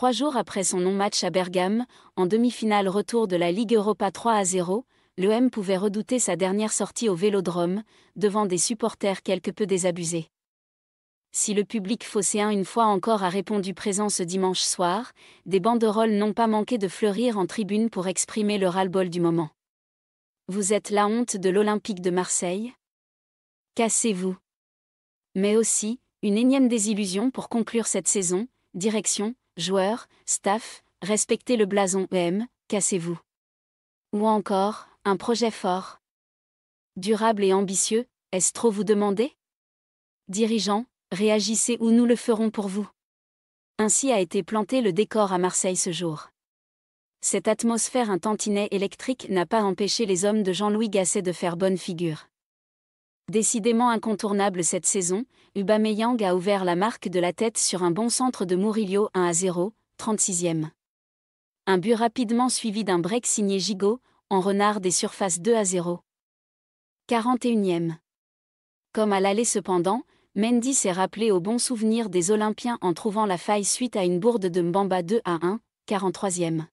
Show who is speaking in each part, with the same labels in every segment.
Speaker 1: Trois jours après son non-match à Bergame, en demi-finale retour de la Ligue Europa 3 à 0, l'OM pouvait redouter sa dernière sortie au Vélodrome, devant des supporters quelque peu désabusés. Si le public phocéen une fois encore a répondu présent ce dimanche soir, des banderoles n'ont pas manqué de fleurir en tribune pour exprimer le ras-le-bol du moment. Vous êtes la honte de l'Olympique de Marseille Cassez-vous. Mais aussi, une énième désillusion pour conclure cette saison, direction, joueurs, staff, respectez le blason M, cassez-vous. Ou encore, un projet fort. Durable et ambitieux, est-ce trop vous demander Dirigeants, réagissez ou nous le ferons pour vous. Ainsi a été planté le décor à Marseille ce jour. Cette atmosphère un tantinet électrique n'a pas empêché les hommes de Jean-Louis Gasset de faire bonne figure. Décidément incontournable cette saison, Uba Meyang a ouvert la marque de la tête sur un bon centre de Murillo 1 à 0, 36e. Un but rapidement suivi d'un break signé Gigot, en renard des surfaces 2 à 0. 41e. Comme à l'aller cependant, Mendy s'est rappelé au bon souvenir des Olympiens en trouvant la faille suite à une bourde de Mbamba 2 à 1, 43e.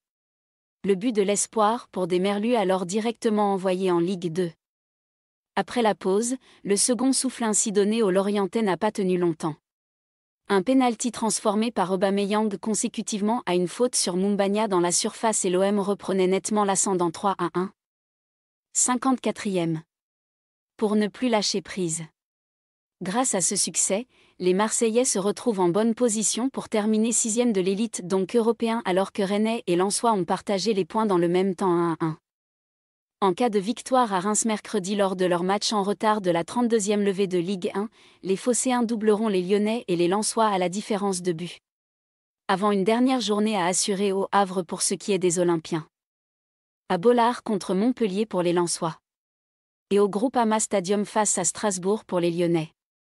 Speaker 1: Le but de l'espoir pour des Merlus alors directement envoyés en Ligue 2. Après la pause, le second souffle ainsi donné au Lorientais n'a pas tenu longtemps. Un pénalty transformé par Aubameyang consécutivement à une faute sur Mumbagna dans la surface et l'OM reprenait nettement l'ascendant 3 à 1. 54e. Pour ne plus lâcher prise. Grâce à ce succès, les Marseillais se retrouvent en bonne position pour terminer sixième de l'élite donc européen alors que Rennais et Lançois ont partagé les points dans le même temps 1 à 1. En cas de victoire à Reims mercredi lors de leur match en retard de la 32e levée de Ligue 1, les Phocéens doubleront les Lyonnais et les Lensois à la différence de but. Avant une dernière journée à assurer au Havre pour ce qui est des Olympiens. À Bollard contre Montpellier pour les Lensois. Et au Groupama Stadium face à Strasbourg pour les Lyonnais.